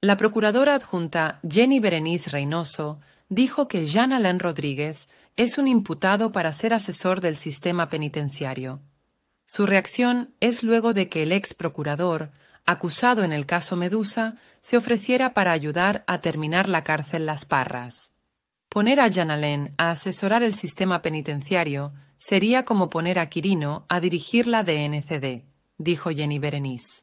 La procuradora adjunta Jenny Berenice Reynoso dijo que Jean Alain Rodríguez es un imputado para ser asesor del sistema penitenciario. Su reacción es luego de que el ex procurador, acusado en el caso Medusa, se ofreciera para ayudar a terminar la cárcel Las Parras. Poner a Jean Alain a asesorar el sistema penitenciario sería como poner a Quirino a dirigir la DNCD, dijo Jenny Berenice.